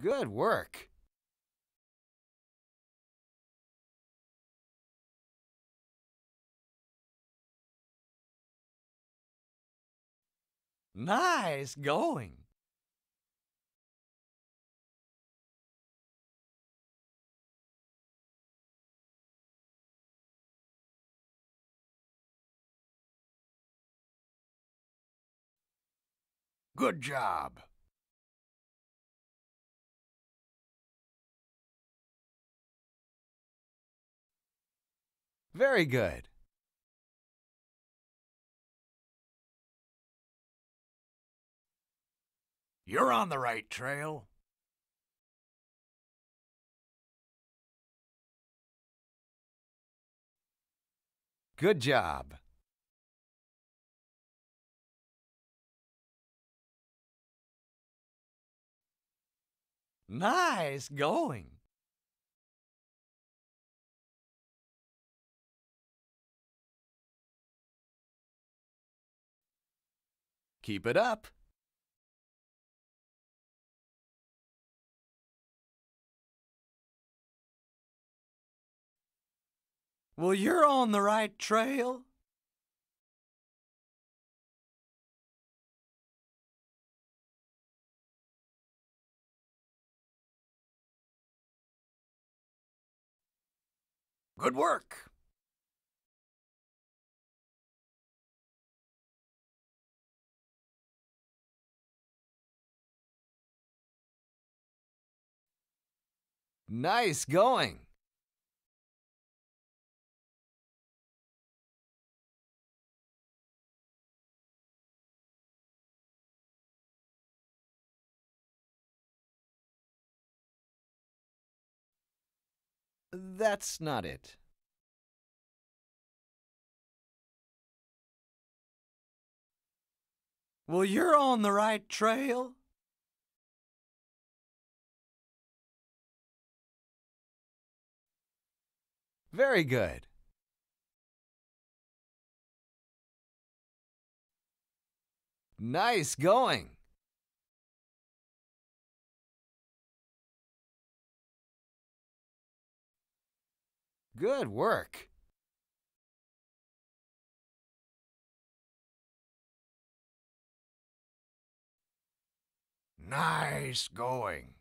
Good work. Nice going. Good job. Very good. You're on the right trail. Good job. Nice going. Keep it up! Well, you're on the right trail. Good work! Nice going. That's not it. Well, you're on the right trail. Very good. Nice going. Good work. Nice going.